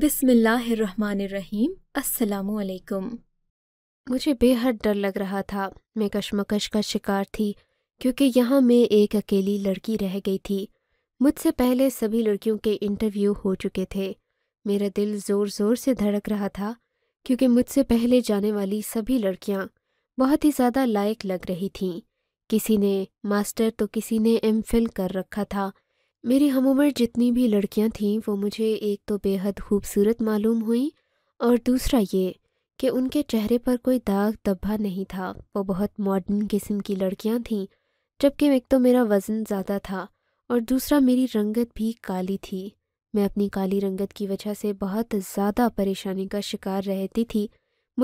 बिसमीम असलकुम मुझे बेहद डर लग रहा था मैं कशमकश का शिकार थी क्योंकि यहाँ मैं एक अकेली लड़की रह गई थी मुझसे पहले सभी लड़कियों के इंटरव्यू हो चुके थे मेरा दिल ज़ोर ज़ोर से धड़क रहा था क्योंकि मुझसे पहले जाने वाली सभी लड़कियाँ बहुत ही ज़्यादा लायक लग रही थीं किसी ने मास्टर तो किसी ने एम कर रखा था मेरी हम उम्र जितनी भी लड़कियां थीं वो मुझे एक तो बेहद खूबसूरत मालूम हुई और दूसरा ये कि उनके चेहरे पर कोई दाग धब्बा नहीं था वो बहुत मॉडर्न किस्म की लड़कियां थीं जबकि एक तो मेरा वज़न ज़्यादा था और दूसरा मेरी रंगत भी काली थी मैं अपनी काली रंगत की वजह से बहुत ज़्यादा परेशानी का शिकार रहती थी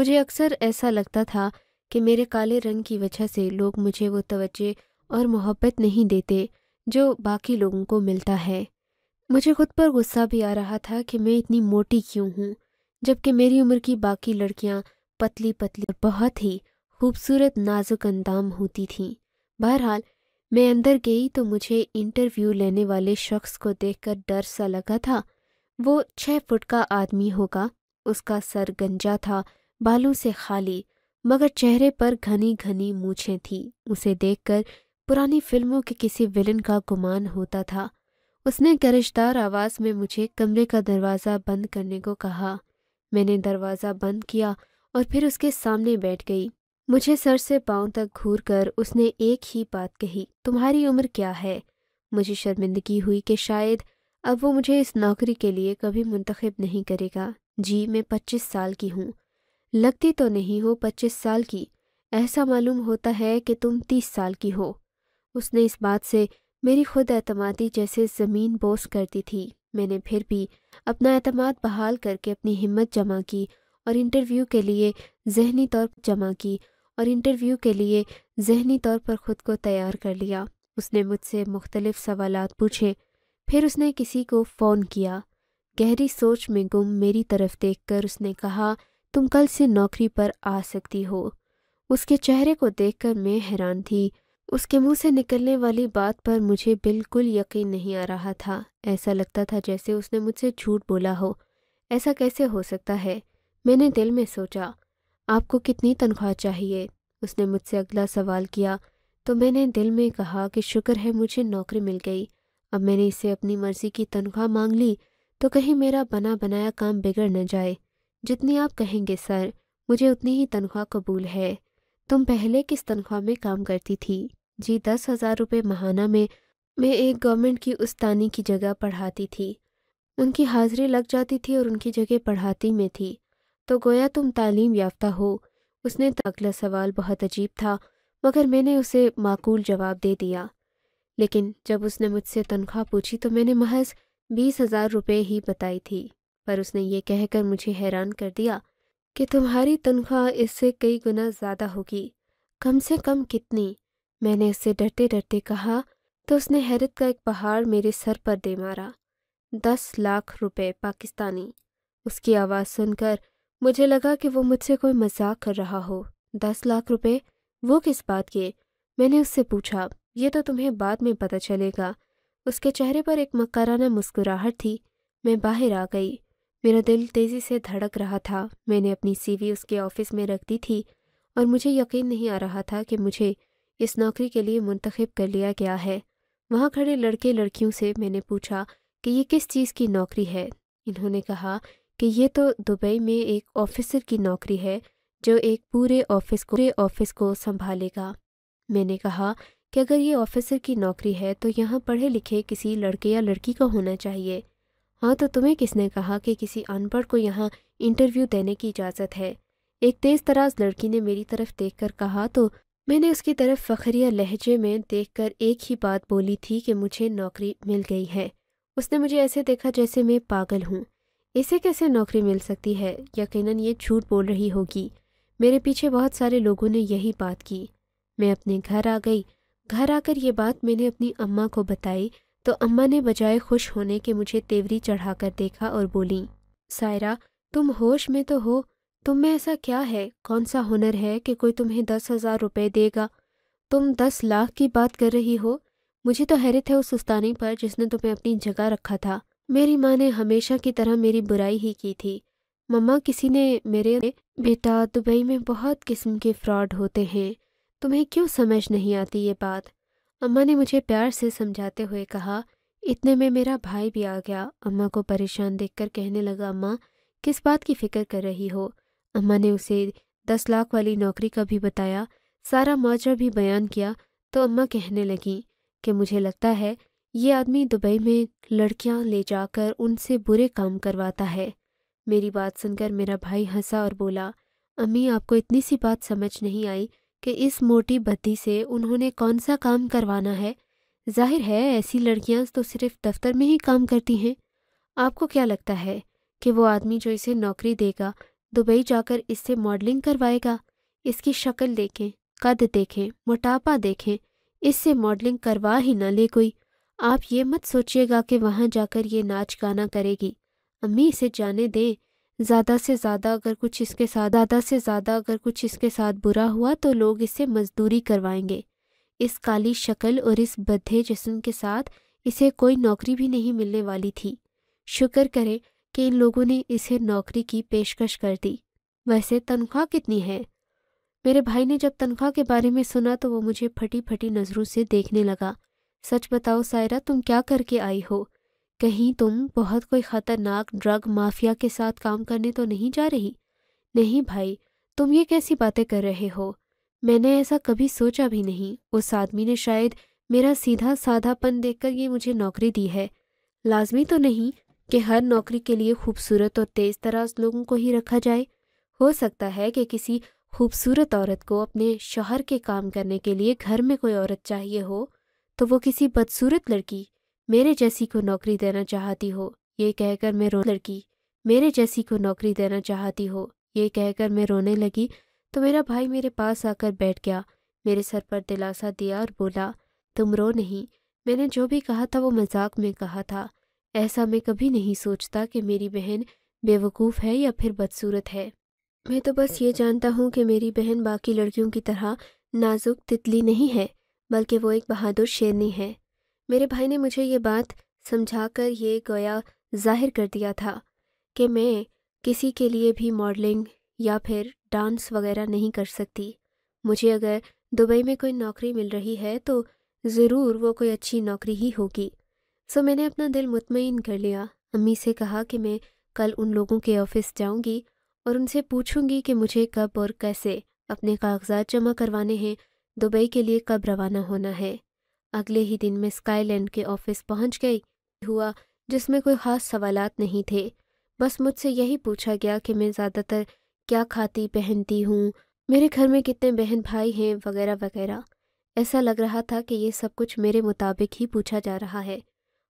मुझे अक्सर ऐसा लगता था कि मेरे काले रंग की वजह से लोग मुझे वो तवज्जे और मोहब्बत नहीं देते जो बाकी लोगों को मिलता है मुझे खुद पर गुस्सा भी आ रहा था कि मैं इतनी मोटी क्यों हूँ जबकि मेरी उम्र की बाकी लड़कियाँ पतली पतली और बहुत ही खूबसूरत नाजुक अंदाम होती थीं बहरहाल मैं अंदर गई तो मुझे इंटरव्यू लेने वाले शख्स को देखकर डर सा लगा था वो छः फुट का आदमी होगा उसका सर गंजा था बालों से खाली मगर चेहरे पर घनी घनी मूछें थी उसे देखकर पुरानी फिल्मों के किसी विलन का गुमान होता था उसने गरजदार आवाज़ में मुझे कमरे का दरवाज़ा बंद करने को कहा मैंने दरवाज़ा बंद किया और फिर उसके सामने बैठ गई मुझे सर से पांव तक घूर कर उसने एक ही बात कही तुम्हारी उम्र क्या है मुझे शर्मिंदगी हुई कि शायद अब वो मुझे इस नौकरी के लिए कभी मुंतखब नहीं करेगा जी मैं पच्चीस साल की हूँ लगती तो नहीं हो पच्चीस साल की ऐसा मालूम होता है कि तुम तीस साल की हो उसने इस बात से मेरी खुद अतमादी जैसे ज़मीन बोस कर दी थी मैंने फिर भी अपना अतमाद बहाल करके अपनी हिम्मत जमा की और इंटरव्यू के लिए जहनी तौर पर जमा की और इंटरव्यू के लिए जहनी तौर पर ख़ुद को तैयार कर लिया उसने मुझसे मुख्तलिफ सवाल पूछे फिर उसने किसी को फ़ोन किया गहरी सोच में गुम मेरी तरफ देखकर उसने कहा तुम कल से नौकरी पर आ सकती हो उसके चेहरे को देखकर मैं हैरान थी उसके मुंह से निकलने वाली बात पर मुझे बिल्कुल यकीन नहीं आ रहा था ऐसा लगता था जैसे उसने मुझसे झूठ बोला हो ऐसा कैसे हो सकता है मैंने दिल में सोचा आपको कितनी तनख्वाह चाहिए उसने मुझसे अगला सवाल किया तो मैंने दिल में कहा कि शुक्र है मुझे नौकरी मिल गई अब मैंने इसे अपनी मर्जी की तनख्वाह मांग ली तो कहीं मेरा बना बनाया काम बिगड़ न जाए जितनी आप कहेंगे सर मुझे उतनी ही तनख्वाह कबूल है तुम पहले किस तनख्वाह में काम करती थी जी दस हज़ार रुपये महाना में मैं एक गवर्नमेंट की उस्तानी की जगह पढ़ाती थी उनकी हाजिरी लग जाती थी और उनकी जगह पढ़ाती में थी तो गोया तुम तालीम याफ्ता हो उसने अगला सवाल बहुत अजीब था मगर मैंने उसे माकूल जवाब दे दिया लेकिन जब उसने मुझसे तनख्वाह पूछी तो मैंने महज बीस हज़ार रुपये ही बताई थी पर उसने ये कहकर मुझे हैरान कर दिया कि तुम्हारी तनख्वाह इससे कई गुना ज़्यादा होगी कम से कम कितनी मैंने उससे डरते डरते कहा तो उसने हैरत का एक पहाड़ मेरे सर पर दे मारा दस लाख रुपए पाकिस्तानी उसकी आवाज़ सुनकर मुझे लगा कि वो मुझसे कोई मजाक कर रहा हो दस लाख रुपए वो किस बात के मैंने उससे पूछा ये तो तुम्हें बाद में पता चलेगा उसके चेहरे पर एक मकाराना मुस्कुराहट थी मैं बाहर आ गई मेरा दिल तेज़ी से धड़क रहा था मैंने अपनी सीवी उसके ऑफिस में रख दी थी और मुझे यकीन नहीं आ रहा था कि मुझे इस नौकरी के लिए मुंतखब कर लिया गया है वहाँ खड़े लड़के लड़कियों से मैंने पूछा कि ये किस चीज़ की नौकरी है इन्होंने कहा कि ये तो दुबई में एक ऑफिसर की नौकरी है जो एक पूरे ऑफिस को पूरे ऑफिस को संभालेगा मैंने कहा कि अगर ये ऑफिसर की नौकरी है तो यहाँ पढ़े लिखे किसी लड़के या लड़की का होना चाहिए हाँ तो तुम्हें किसने कहा कि किसी अनपढ़ को यहाँ इंटरव्यू देने की इजाज़त है एक तेज़ तराज लड़की ने मेरी तरफ देख कर कहा तो मैंने उसकी तरफ फखरिया लहजे में देखकर एक ही बात बोली थी कि मुझे नौकरी मिल गई है उसने मुझे ऐसे देखा जैसे मैं पागल हूँ इसे कैसे नौकरी मिल सकती है यकीनन ये झूठ बोल रही होगी मेरे पीछे बहुत सारे लोगों ने यही बात की मैं अपने घर आ गई घर आकर ये बात मैंने अपनी अम्मा को बताई तो अम्मा ने बजाय खुश होने के मुझे तेवरी चढ़ाकर देखा और बोली सायरा तुम होश में तो हो तुम तो में ऐसा क्या है कौन सा हुनर है कि कोई तुम्हें दस हजार रुपये देगा तुम दस लाख की बात कर रही हो मुझे तो हैरत है उस उस्तानी पर जिसने तुम्हें अपनी जगह रखा था मेरी माँ ने हमेशा की तरह मेरी बुराई ही की थी मम्मा किसी ने मेरे बेटा दुबई में बहुत किस्म के फ्रॉड होते हैं तुम्हें क्यों समझ नहीं आती ये बात अम्मा ने मुझे प्यार से समझाते हुए कहा इतने में मेरा भाई भी आ गया अम्मा को परेशान देखकर कहने लगा अम्मा किस बात की फ़िक्र कर रही हो अम्मा ने उसे दस लाख वाली नौकरी का भी बताया सारा माजरा भी बयान किया तो अम्मा कहने लगी कि मुझे लगता है ये आदमी दुबई में लड़कियां ले जाकर उनसे बुरे काम करवाता है मेरी बात सुनकर मेरा भाई हंसा और बोला अम्मी आपको इतनी सी बात समझ नहीं आई कि इस मोटी बत्ती से उन्होंने कौन सा काम करवाना है जाहिर है ऐसी लड़कियां तो सिर्फ दफ्तर में ही काम करती हैं आपको क्या लगता है कि वो आदमी जो इसे नौकरी देगा दुबई जाकर इससे मॉडलिंग करवाएगा इसकी शक्ल देखें कद देखें मोटापा देखें इससे मॉडलिंग करवा ही ना ले कोई आप ये मत सोचिएगा कि वहाँ जाकर ये नाच गाना करेगी अम्मी इसे जाने दें ज़्यादा से ज़्यादा अगर कुछ इसके साथ ज़्यादा से ज़्यादा अगर कुछ इसके साथ बुरा हुआ तो लोग इससे मजदूरी करवाएंगे इस काली शक्ल और इस बद्धे जिसम के साथ इसे कोई नौकरी भी नहीं मिलने वाली थी शुक्र करें कि इन लोगों ने इसे नौकरी की पेशकश कर दी वैसे तनख्वाह कितनी है मेरे भाई ने जब तनख्वाह के बारे में सुना तो वो मुझे फटी फटी नज़रों से देखने लगा सच बताओ सायरा तुम क्या करके आई हो कहीं तुम बहुत कोई ख़तरनाक ड्रग माफिया के साथ काम करने तो नहीं जा रही नहीं भाई तुम ये कैसी बातें कर रहे हो मैंने ऐसा कभी सोचा भी नहीं उस आदमी ने शायद मेरा सीधा साधापन देखकर ये मुझे नौकरी दी है लाजमी तो नहीं कि हर नौकरी के लिए खूबसूरत और तेज़ तराज लोगों को ही रखा जाए हो सकता है कि किसी खूबसूरत औरत को अपने शोहर के काम करने के लिए घर में कोई औरत चाहिए हो तो वो किसी बदसूरत लड़की मेरे जैसी को नौकरी देना चाहती हो ये कहकर मैं रो लड़की मेरे जैसी को नौकरी देना चाहती हो ये कहकर मैं रोने लगी तो मेरा भाई मेरे पास आकर बैठ गया मेरे सर पर दिलासा दिया और बोला तुम रो नहीं मैंने जो भी कहा था वो मजाक में कहा था ऐसा मैं कभी नहीं सोचता कि मेरी बहन बेवकूफ़ है या फिर बदसूरत है मैं तो बस ये अच्छा। जानता हूँ कि मेरी बहन बाकी लड़कियों की तरह नाजुक तितली नहीं है बल्कि वो एक बहादुर शेरनी है मेरे भाई ने मुझे ये बात समझाकर ये गोया जाहिर कर दिया था कि मैं किसी के लिए भी मॉडलिंग या फिर डांस वगैरह नहीं कर सकती मुझे अगर दुबई में कोई नौकरी मिल रही है तो ज़रूर वो कोई अच्छी नौकरी ही होगी सो मैंने अपना दिल मुतमिन कर लिया अम्मी से कहा कि मैं कल उन लोगों के ऑफिस जाऊंगी और उनसे पूछूंगी कि मुझे कब और कैसे अपने कागजात जमा करवाने हैं दुबई के लिए कब रवाना होना है अगले ही दिन मैं स्काईलैंड के ऑफिस पहुंच गई हुआ जिसमें कोई ख़ास सवाल नहीं थे बस मुझसे यही पूछा गया कि मैं ज़्यादातर क्या खाती पहनती हूँ मेरे घर में कितने बहन भाई हैं वगैरह वगैरह ऐसा लग रहा था कि ये सब कुछ मेरे मुताबिक ही पूछा जा रहा है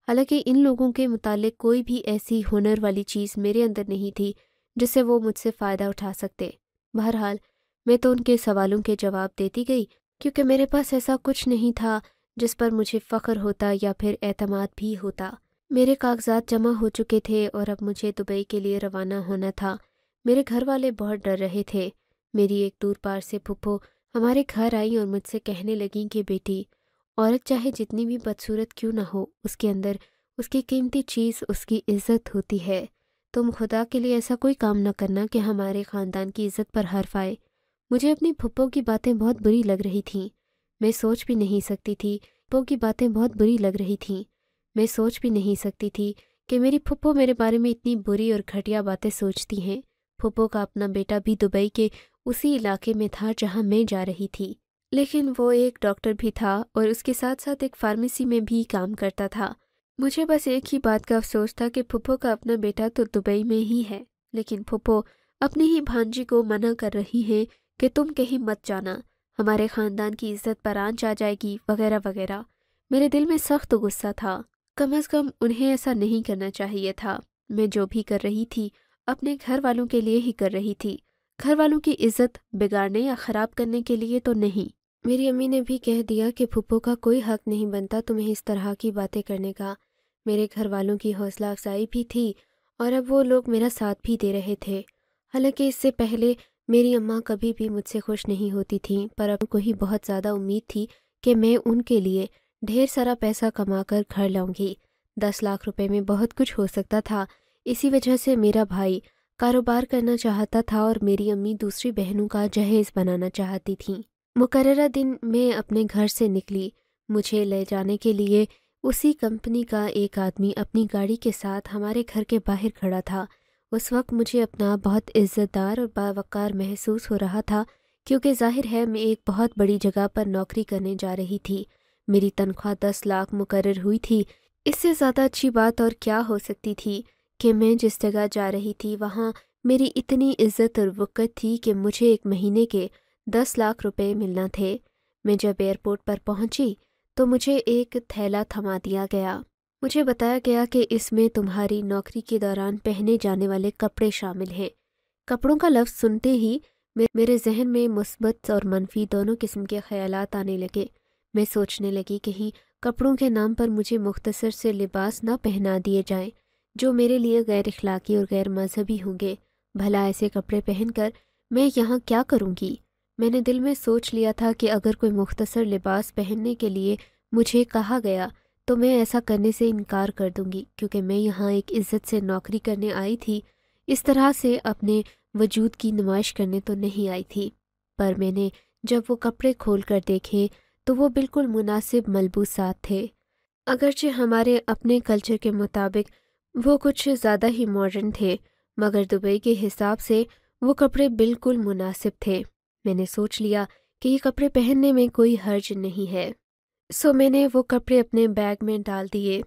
हालांकि इन लोगों के मुतालिक कोई भी ऐसी हुनर वाली चीज़ मेरे अंदर नहीं थी जिससे वो मुझसे फ़ायदा उठा सकते बहरहाल मैं तो उनके सवालों के जवाब देती गई क्योंकि मेरे पास ऐसा कुछ नहीं था जिस पर मुझे फ़ख्र होता या फिर एतमाद भी होता मेरे कागजात जमा हो चुके थे और अब मुझे दुबई के लिए रवाना होना था मेरे घर वाले बहुत डर रहे थे मेरी एक दूर पार से फुप्पो हमारे घर आई और मुझसे कहने लगी कि बेटी औरत चाहे जितनी भी बदसूरत क्यों ना हो उसके अंदर उसकी कीमती चीज़ उसकी इज्जत होती है तुम खुदा के लिए ऐसा कोई काम ना करना कि हमारे ख़ानदान की इज्जत पर हर्फ आए मुझे अपनी फुप्पो की बातें बहुत बुरी लग रही थीं मैं सोच भी नहीं सकती थी फुप्पो की बातें बहुत बुरी लग रही थीं मैं सोच भी नहीं सकती थी कि मेरी फुप्पो मेरे बारे में इतनी बुरी और घटिया बातें सोचती हैं फुप्पो का अपना बेटा भी दुबई के उसी इलाके में था जहाँ मैं जा रही थी लेकिन वो एक डॉक्टर भी था और उसके साथ साथ एक फार्मेसी में भी काम करता था मुझे बस एक ही बात का अफसोस था कि पुप्पो का अपना बेटा तो दुबई में ही है लेकिन पुप्पो अपनी ही भांजी को मना कर रही है कि तुम कहीं मत जाना हमारे ख़ानदान की इज्जत पर आंच आ जाएगी वगैरह वगैरह मेरे दिल में सख्त गुस्सा था कम अज़ कम उन्हें ऐसा नहीं करना चाहिए था मैं जो भी कर रही थी अपने घर वालों के लिए ही कर रही थी घर वालों की इज्जत बिगाड़ने या ख़राब करने के लिए तो नहीं मेरी अम्मी ने भी कह दिया कि फुप्पो का कोई हक नहीं बनता तुम्हें इस तरह की बातें करने का मेरे घर वालों की हौसला अफजाई भी थी और अब वो लोग मेरा साथ भी दे रहे थे हालांकि इससे पहले मेरी अम्मा कभी भी मुझसे खुश नहीं होती थी पर अब को ही बहुत ज़्यादा उम्मीद थी कि मैं उनके लिए ढेर सारा पैसा कमा कर घर लाऊंगी दस लाख रुपए में बहुत कुछ हो सकता था इसी वजह से मेरा भाई कारोबार करना चाहता था और मेरी अम्मी दूसरी बहनों का जहेज बनाना चाहती थीं मुकर्रा दिन मैं अपने घर से निकली मुझे ले जाने के लिए उसी कंपनी का एक आदमी अपनी गाड़ी के साथ हमारे घर के बाहर खड़ा था उस वक्त मुझे अपना बहुत इज़्ज़तदार और बावकार महसूस हो रहा था क्योंकि जाहिर है मैं एक बहुत बड़ी जगह पर नौकरी करने जा रही थी मेरी तनख्वाह दस लाख मुकर हुई थी इससे ज़्यादा अच्छी बात और क्या हो सकती थी कि मैं जिस जगह जा रही थी वहाँ मेरी इतनी इज्जत और वक़्त थी कि मुझे एक महीने के दस लाख रुपए मिलना थे मैं जब एयरपोर्ट पर पहुंची तो मुझे एक थैला थमा दिया गया मुझे बताया गया कि इसमें तुम्हारी नौकरी के दौरान पहने जाने वाले कपड़े शामिल हैं कपड़ों का लफ्ज़ सुनते ही मेरे जहन में मुस्बत और मनफी दोनों किस्म के ख्याल आने लगे मैं सोचने लगी कहीं कपड़ों के नाम पर मुझे मुख्तसर से लिबास ना पहना दिए जाएं जो मेरे लिए गैर अखलाक़ी और गैर मजहबी होंगे भला ऐसे कपड़े पहनकर मैं यहाँ क्या करूँगी मैंने दिल में सोच लिया था कि अगर कोई मुख्तसर लिबास पहनने के लिए मुझे कहा गया तो मैं ऐसा करने से इनकार कर दूंगी क्योंकि मैं यहाँ एक इज्जत से नौकरी करने आई थी इस तरह से अपने वजूद की नुमाइश करने तो नहीं आई थी पर मैंने जब वो कपड़े खोल कर देखे तो वो बिल्कुल मुनासिब मलबूसात थे अगरचे हमारे अपने कल्चर के मुताबिक वो कुछ ज़्यादा ही मॉडर्न थे मगर दुबई के हिसाब से वो कपड़े बिल्कुल मुनासिब थे मैंने सोच लिया कि ये कपड़े पहनने में कोई हर्ज नहीं है सो मैंने वो कपड़े अपने बैग में डाल दिए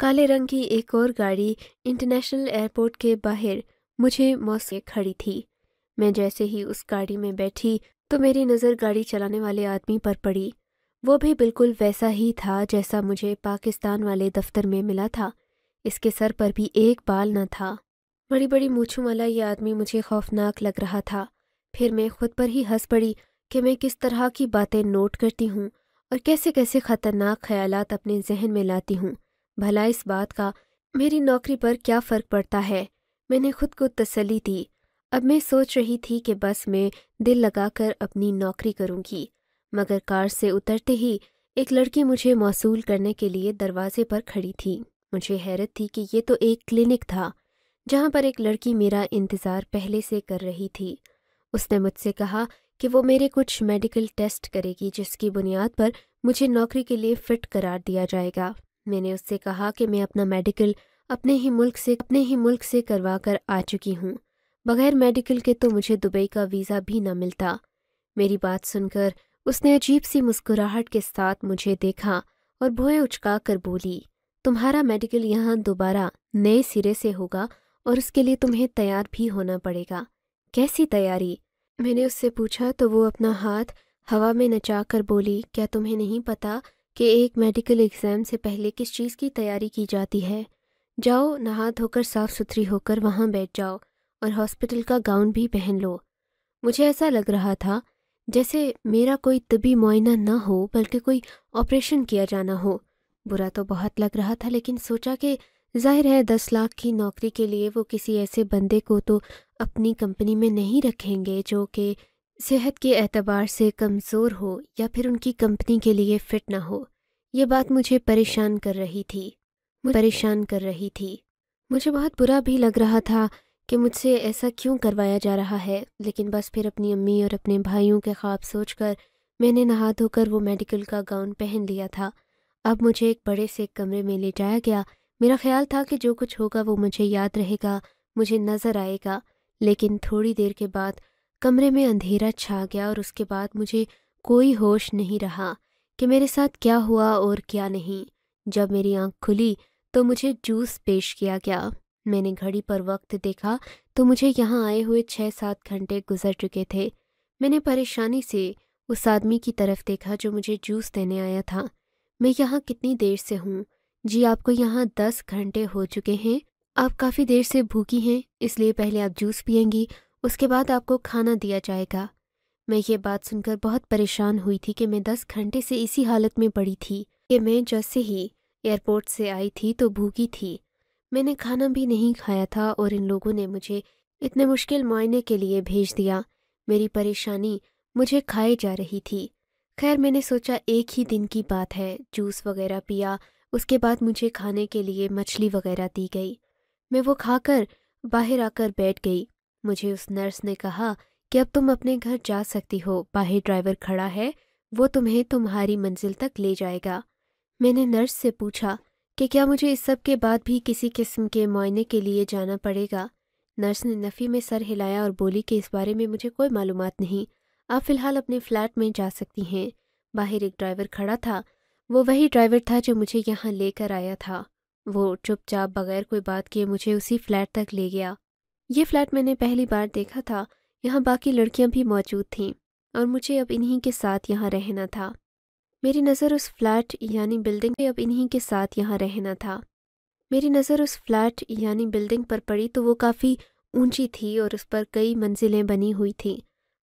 काले रंग की एक और गाड़ी इंटरनेशनल एयरपोर्ट के बाहर मुझे मौसे खड़ी थी मैं जैसे ही उस गाड़ी में बैठी तो मेरी नज़र गाड़ी चलाने वाले आदमी पर पड़ी वो भी बिल्कुल वैसा ही था जैसा मुझे पाकिस्तान वाले दफ्तर में मिला था इसके सर पर भी एक बाल न था बड़ी बड़ी मूछों वाला ये आदमी मुझे खौफनाक लग रहा था फिर मैं खुद पर ही हंस पड़ी कि मैं किस तरह की बातें नोट करती हूँ और कैसे कैसे ख़तरनाक ख्याल अपने जहन में लाती हूँ भला इस बात का मेरी नौकरी पर क्या फ़र्क पड़ता है मैंने खुद को तसली दी अब मैं सोच रही थी कि बस मैं दिल लगाकर अपनी नौकरी करूँगी मगर कार से उतरते ही एक लड़की मुझे मौसू करने के लिए दरवाजे पर खड़ी थी मुझे हैरत थी कि ये तो एक क्लिनिक था जहाँ पर एक लड़की मेरा इंतज़ार पहले से कर रही थी उसने मुझसे कहा कि वो मेरे कुछ मेडिकल टेस्ट करेगी जिसकी बुनियाद पर मुझे नौकरी के लिए फिट करार दिया जाएगा मैंने उससे कहा कि मैं अपना मेडिकल अपने ही मुल्क से अपने ही मुल्क से करवा कर आ चुकी हूँ बगैर मेडिकल के तो मुझे दुबई का वीज़ा भी न मिलता मेरी बात सुनकर उसने अजीब सी मुस्कुराहट के साथ मुझे देखा और भोए उचका कर बोली तुम्हारा मेडिकल यहाँ दोबारा नए सिरे से होगा और उसके लिए तुम्हें तैयार भी होना पड़ेगा कैसी तैयारी मैंने उससे पूछा तो वो अपना हाथ हवा में नचाकर बोली क्या तुम्हें नहीं पता कि एक मेडिकल एग्ज़ाम से पहले किस चीज़ की तैयारी की जाती है जाओ नहा धोकर साफ़ सुथरी होकर वहाँ बैठ जाओ और हॉस्पिटल का गाउन भी पहन लो मुझे ऐसा लग रहा था जैसे मेरा कोई तबी मुआयना ना हो बल्कि कोई ऑपरेशन किया जाना हो बुरा तो बहुत लग रहा था लेकिन सोचा कि जाहिर है दस लाख की नौकरी के लिए वो किसी ऐसे बंदे को तो अपनी कंपनी में नहीं रखेंगे जो कि सेहत के एतबार से कमज़ोर हो या फिर उनकी कंपनी के लिए फ़िट ना हो ये बात मुझे परेशान कर रही थी परेशान कर रही थी मुझे बहुत बुरा भी लग रहा था कि मुझसे ऐसा क्यों करवाया जा रहा है लेकिन बस फिर अपनी अम्मी और अपने भाइयों के ख्वाब सोचकर मैंने नहा धोकर वो मेडिकल का गाउन पहन लिया था अब मुझे एक बड़े से कमरे में ले जाया गया मेरा ख्याल था कि जो कुछ होगा वो मुझे याद रहेगा मुझे नज़र आएगा लेकिन थोड़ी देर के बाद कमरे में अंधेरा छा गया और उसके बाद मुझे कोई होश नहीं रहा कि मेरे साथ क्या हुआ और क्या नहीं जब मेरी आंख खुली तो मुझे जूस पेश किया गया मैंने घड़ी पर वक्त देखा तो मुझे यहाँ आए हुए छः सात घंटे गुजर चुके थे मैंने परेशानी से उस आदमी की तरफ देखा जो मुझे जूस देने आया था मैं यहाँ कितनी देर से हूँ जी आपको यहाँ दस घंटे हो चुके हैं आप काफ़ी देर से भूखी हैं इसलिए पहले आप जूस पियेंगी उसके बाद आपको खाना दिया जाएगा मैं ये बात सुनकर बहुत परेशान हुई थी कि मैं दस घंटे से इसी हालत में पड़ी थी कि मैं जैसे ही एयरपोर्ट से आई थी तो भूखी थी मैंने खाना भी नहीं खाया था और इन लोगों ने मुझे इतने मुश्किल मायने के लिए भेज दिया मेरी परेशानी मुझे खाए जा रही थी खैर मैंने सोचा एक ही दिन की बात है जूस वगैरह पिया उसके बाद मुझे खाने के लिए मछली वगैरह दी गई मैं वो खाकर बाहर आकर बैठ गई मुझे उस नर्स ने कहा कि अब तुम अपने घर जा सकती हो बाहर ड्राइवर खड़ा है वो तुम्हें तुम्हारी मंजिल तक ले जाएगा मैंने नर्स से पूछा कि क्या मुझे इस सब के बाद भी किसी किस्म के मुआयने के लिए जाना पड़ेगा नर्स ने नफ़ी में सर हिलाया और बोली कि इस बारे में मुझे कोई मालूम नहीं आप फ़िलहाल अपने फ्लैट में जा सकती हैं बाहर एक ड्राइवर खड़ा था वो वही ड्राइवर था जो मुझे यहाँ लेकर आया था वो चुपचाप बगैर कोई बात किए मुझे उसी फ्लैट तक ले गया ये फ्लैट मैंने पहली बार देखा था यहाँ बाकी लड़कियाँ भी मौजूद थीं और मुझे अब इन्हीं के साथ यहाँ रहना था मेरी नज़र उस फ्लैट यानी बिल्डिंग पे अब इन्हीं के साथ यहाँ रहना था मेरी नज़र उस फ्लैट यानी बिल्डिंग पर पड़ी तो वो काफ़ी ऊंची थी और उस पर कई मंजिलें बनी हुई थीं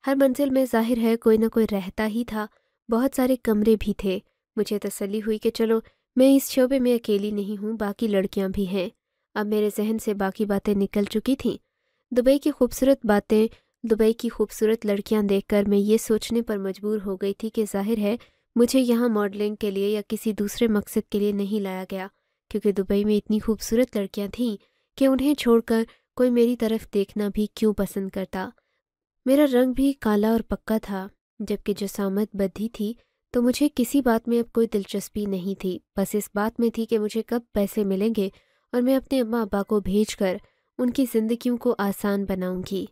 हर मंजिल में जाहिर है कोई ना कोई रहता ही था बहुत सारे कमरे भी थे मुझे तसली हुई कि चलो मैं इस शोबे में अकेली नहीं हूँ बाकी लड़कियाँ भी हैं अब मेरे जहन से बाकी बातें निकल चुकी थीं दुबई की खूबसूरत बातें दुबई की खूबसूरत देख देखकर मैं ये सोचने पर मजबूर हो गई थी कि जाहिर है मुझे यहाँ मॉडलिंग के लिए या किसी दूसरे मकसद के लिए नहीं लाया गया क्योंकि दुबई में इतनी खूबसूरत लड़कियाँ थीं कि उन्हें छोड़कर कोई मेरी तरफ देखना भी क्यों पसंद करता मेरा रंग भी काला और पक्का था जबकि जसामत बद्धी थी तो मुझे किसी बात में अब कोई दिलचस्पी नहीं थी बस इस बात में थी कि मुझे कब पैसे मिलेंगे और मैं अपने अम्मा अब्बा को भेज कर उनकी ज़िंदगियों को आसान बनाऊंगी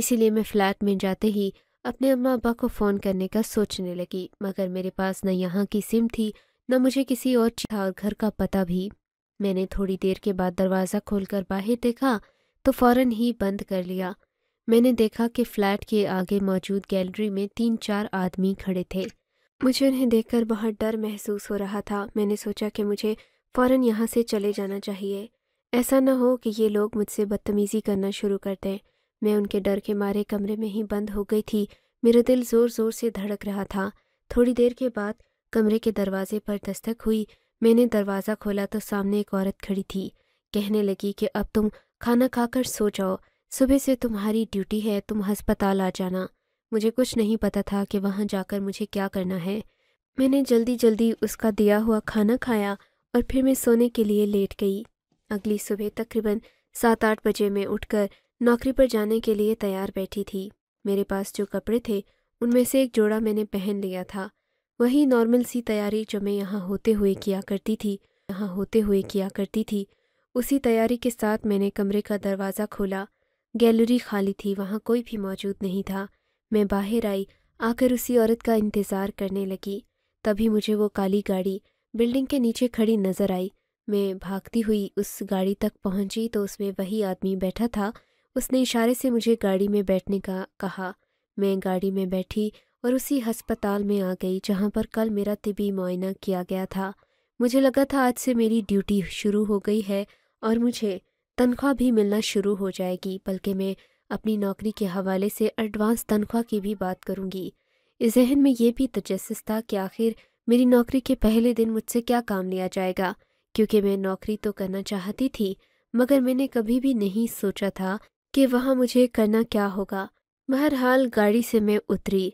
इसीलिए मैं फ़्लैट में जाते ही अपने अम्मा अब्बा को फ़ोन करने का सोचने लगी मगर मेरे पास न यहाँ की सिम थी न मुझे किसी और था और घर का पता भी मैंने थोड़ी देर के बाद दरवाज़ा खोलकर बाहर देखा तो फौरन ही बंद कर लिया मैंने देखा कि फ़्लैट के आगे मौजूद गैलरी में तीन चार आदमी खड़े थे मुझे उन्हें देखकर बहुत डर महसूस हो रहा था मैंने सोचा कि मुझे फ़ौरन यहाँ से चले जाना चाहिए ऐसा न हो कि ये लोग मुझसे बदतमीज़ी करना शुरू कर दें मैं उनके डर के मारे कमरे में ही बंद हो गई थी मेरा दिल ज़ोर ज़ोर से धड़क रहा था थोड़ी देर के बाद कमरे के दरवाजे पर दस्तक हुई मैंने दरवाज़ा खोला तो सामने एक औरत खड़ी थी कहने लगी कि अब तुम खाना खाकर सो जाओ सुबह से तुम्हारी ड्यूटी है तुम हस्पताल आ जाना मुझे कुछ नहीं पता था कि वहाँ जाकर मुझे क्या करना है मैंने जल्दी जल्दी उसका दिया हुआ खाना खाया और फिर मैं सोने के लिए लेट गई अगली सुबह तकरीबन सात आठ बजे मैं उठकर नौकरी पर जाने के लिए तैयार बैठी थी मेरे पास जो कपड़े थे उनमें से एक जोड़ा मैंने पहन लिया था वही नॉर्मल सी तैयारी जो मैं यहाँ होते हुए किया करती थी यहाँ होते हुए किया करती थी उसी तैयारी के साथ मैंने कमरे का दरवाज़ा खोला गैलरी खाली थी वहाँ कोई भी मौजूद नहीं था मैं बाहर आई आकर उसी औरत का इंतज़ार करने लगी तभी मुझे वो काली गाड़ी बिल्डिंग के नीचे खड़ी नज़र आई मैं भागती हुई उस गाड़ी तक पहुंची तो उसमें वही आदमी बैठा था उसने इशारे से मुझे गाड़ी में बैठने का कहा मैं गाड़ी में बैठी और उसी हस्पताल में आ गई जहाँ पर कल मेरा तिबी मुआयना किया गया था मुझे लगा था आज से मेरी ड्यूटी शुरू हो गई है और मुझे तनख्वाह भी मिलना शुरू हो जाएगी बल्कि मैं अपनी नौकरी के हवाले से एडवांस तनख्वाह की भी बात करूंगी जहन में यह भी तजस था कि आखिर मेरी नौकरी के पहले दिन मुझसे क्या काम लिया जाएगा क्योंकि मैं नौकरी तो करना चाहती थी मगर मैंने कभी भी नहीं सोचा था कि वहाँ मुझे करना क्या होगा बहरहाल गाड़ी से मैं उतरी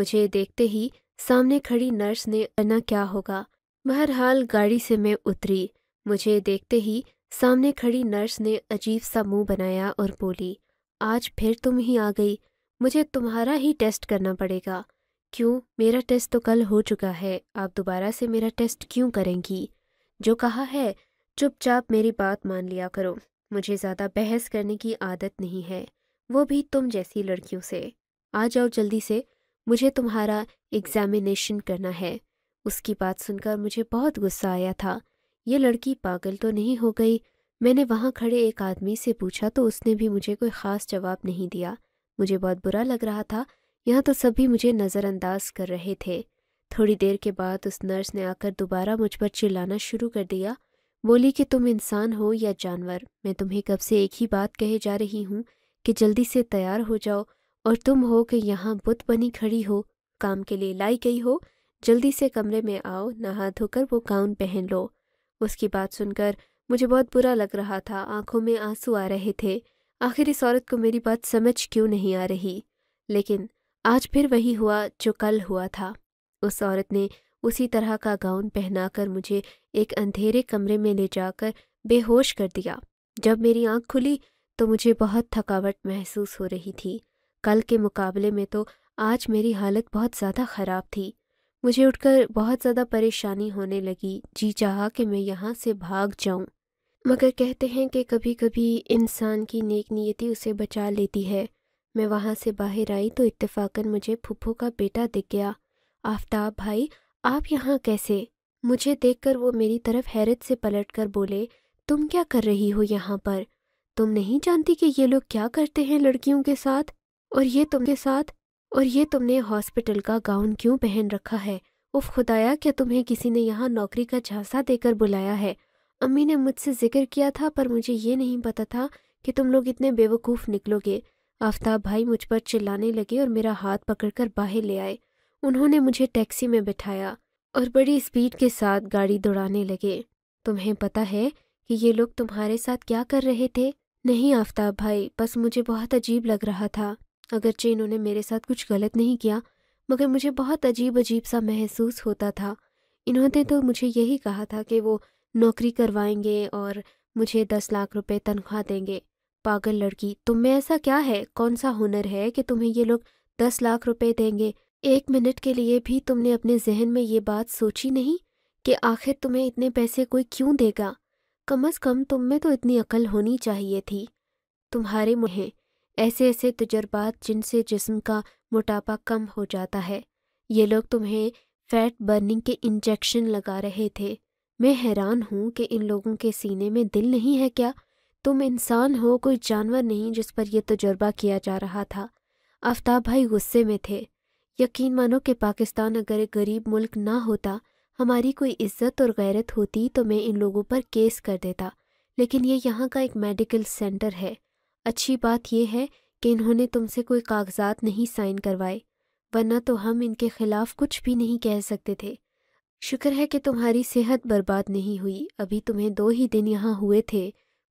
मुझे देखते ही सामने खड़ी नर्स ने करना क्या होगा बहरहाल गाड़ी से मैं उतरी मुझे देखते ही सामने खड़ी नर्स ने अजीब सा मुंह बनाया और बोली आज फिर तुम ही आ गई मुझे तुम्हारा ही टेस्ट करना पड़ेगा क्यों मेरा टेस्ट तो कल हो चुका है आप दोबारा से मेरा टेस्ट क्यों करेंगी जो कहा है चुपचाप मेरी बात मान लिया करो मुझे ज़्यादा बहस करने की आदत नहीं है वो भी तुम जैसी लड़कियों से आ जाओ जल्दी से मुझे तुम्हारा एग्जामिनेशन करना है उसकी बात सुनकर मुझे बहुत गुस्सा आया था ये लड़की पागल तो नहीं हो गई मैंने वहाँ खड़े एक आदमी से पूछा तो उसने भी मुझे कोई ख़ास जवाब नहीं दिया मुझे बहुत बुरा लग रहा था यहाँ तो सभी मुझे नज़रअंदाज कर रहे थे थोड़ी देर के बाद उस नर्स ने आकर दोबारा मुझ पर चिल्लाना शुरू कर दिया बोली कि तुम इंसान हो या जानवर मैं तुम्हें कब से एक ही बात कहे जा रही हूँ कि जल्दी से तैयार हो जाओ और तुम हो कि यहाँ बुत बनी खड़ी हो काम के लिए लाई गई हो जल्दी से कमरे में आओ नहा धोकर वो गाउन पहन लो उसकी बात सुनकर मुझे बहुत बुरा लग रहा था आंखों में आंसू आ रहे थे आखिर इस औरत को मेरी बात समझ क्यों नहीं आ रही लेकिन आज फिर वही हुआ जो कल हुआ था उस औरत ने उसी तरह का गाउन पहनाकर मुझे एक अंधेरे कमरे में ले जाकर बेहोश कर दिया जब मेरी आंख खुली तो मुझे बहुत थकावट महसूस हो रही थी कल के मुकाबले में तो आज मेरी हालत बहुत ज़्यादा ख़राब थी मुझे उठकर बहुत ज़्यादा परेशानी होने लगी जी चाह कि मैं यहाँ से भाग जाऊँ मगर कहते हैं कि कभी कभी इंसान की नेक नीयति उसे बचा लेती है मैं वहाँ से बाहर आई तो इत्तेफाकन मुझे फुप्पो का बेटा दिख गया आफ्ताब भाई आप यहाँ कैसे मुझे देखकर वो मेरी तरफ हैरत से पलट कर बोले तुम क्या कर रही हो यहाँ पर तुम नहीं जानती कि ये लोग क्या करते हैं लड़कियों के साथ और ये तुम के साथ और ये तुमने हॉस्पिटल का गाउन क्यों पहन रखा है उफ खुदाया क्या तुम्हें किसी ने यहाँ नौकरी का झांसा देकर बुलाया है अम्मी ने मुझसे जिक्र किया था पर मुझे ये नहीं पता था कि तुम लोग इतने बेवकूफ़ निकलोगे आफ्ताब भाई मुझ पर चिल्लाने लगे और मेरा हाथ पकड़कर बाहर ले आए उन्होंने मुझे टैक्सी में बिठाया और बड़ी स्पीड के साथ गाड़ी दौड़ाने लगे तुम्हें पता है कि ये लोग तुम्हारे साथ क्या कर रहे थे नहीं आफ्ताब भाई बस मुझे बहुत अजीब लग रहा था अगरचे इन्होंने मेरे साथ कुछ गलत नहीं किया मगर मुझे बहुत अजीब अजीब सा महसूस होता था इन्होंने तो मुझे यही कहा था कि वो नौकरी करवाएंगे और मुझे दस लाख रुपए तनख्वाह देंगे पागल लड़की तुम में ऐसा क्या है कौन सा हुनर है कि तुम्हें ये लोग दस लाख रुपए देंगे एक मिनट के लिए भी तुमने अपने जहन में ये बात सोची नहीं कि आखिर तुम्हें इतने पैसे कोई क्यों देगा कम अज कम तुम में तो इतनी अकल होनी चाहिए थी तुम्हारे मुहे ऐसे ऐसे तजर्बात जिनसे जिस्म का मोटापा कम हो जाता है ये लोग तुम्हें फैट बर्निंग के इंजेक्शन लगा रहे थे मैं हैरान हूँ कि इन लोगों के सीने में दिल नहीं है क्या तुम इंसान हो कोई जानवर नहीं जिस पर यह तजुर्बा किया जा रहा था आफ्ताब भाई गुस्से में थे यकीन मानो कि पाकिस्तान अगर एक गरीब मुल्क ना होता हमारी कोई इज्जत और गैरत होती तो मैं इन लोगों पर केस कर देता लेकिन ये यहाँ का एक मेडिकल सेंटर है अच्छी बात यह है कि इन्होंने तुमसे कोई कागजात नहीं साइन करवाए वरना तो हम इनके खिलाफ कुछ भी नहीं कह सकते थे शुक्र है कि तुम्हारी सेहत बर्बाद नहीं हुई अभी तुम्हें दो ही दिन यहाँ हुए थे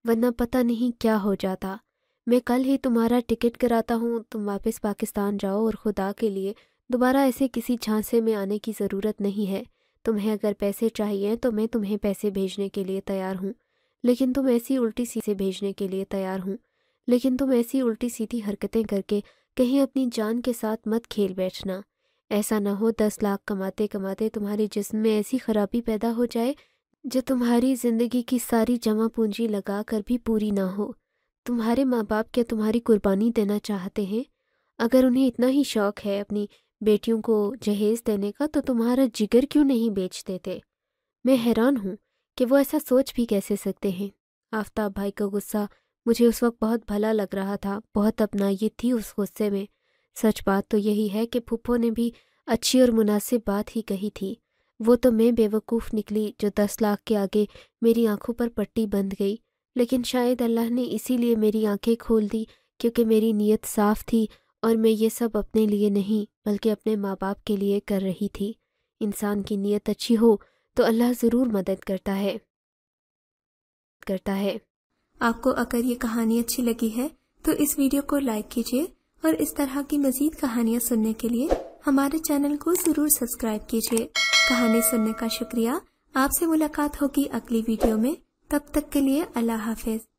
वरना पता नहीं क्या हो जाता मैं कल ही तुम्हारा टिकट कराता हूँ तुम वापस पाकिस्तान जाओ और खुदा के लिए दोबारा ऐसे किसी झांसे में आने की ज़रूरत नहीं है तुम्हें अगर पैसे चाहिए तो मैं तुम्हें पैसे भेजने के लिए तैयार हूँ लेकिन तुम ऐसी उल्टी सीधे भेजने के लिए तैयार हूँ लेकिन तुम ऐसी उल्टी सीधी हरकतें करके कहीं अपनी जान के साथ मत खेल बैठना ऐसा ना हो दस लाख कमाते कमाते तुम्हारे जिस्म में ऐसी खराबी पैदा हो जाए जो तुम्हारी जिंदगी की सारी जमा पूंजी लगा कर भी पूरी ना हो तुम्हारे माँ बाप क्या तुम्हारी कुर्बानी देना चाहते हैं अगर उन्हें इतना ही शौक है अपनी बेटियों को जहेज देने का तो तुम्हारा जिगर क्यों नहीं बेच देते मैं हैरान हूँ कि वो ऐसा सोच भी कैसे सकते हैं आफ्ताब भाई का गुस्सा मुझे उस वक्त बहुत भला लग रहा था बहुत अपनाइत थी उस गुस्से में सच बात तो यही है कि फूफो ने भी अच्छी और मुनासिब बात ही कही थी वो तो मैं बेवकूफ़ निकली जो दस लाख के आगे मेरी आंखों पर पट्टी बंध गई लेकिन शायद अल्लाह ने इसीलिए मेरी आंखें खोल दी क्योंकि मेरी नीयत साफ थी और मैं ये सब अपने लिए नहीं बल्कि अपने माँ बाप के लिए कर रही थी इंसान की नीयत अच्छी हो तो अल्लाह ज़रूर मदद करता है करता है आपको अगर ये कहानी अच्छी लगी है तो इस वीडियो को लाइक कीजिए और इस तरह की मजीद कहानियाँ सुनने के लिए हमारे चैनल को जरूर सब्सक्राइब कीजिए कहानी सुनने का शुक्रिया आपसे मुलाकात होगी अगली वीडियो में तब तक के लिए अल्लाह हाफिज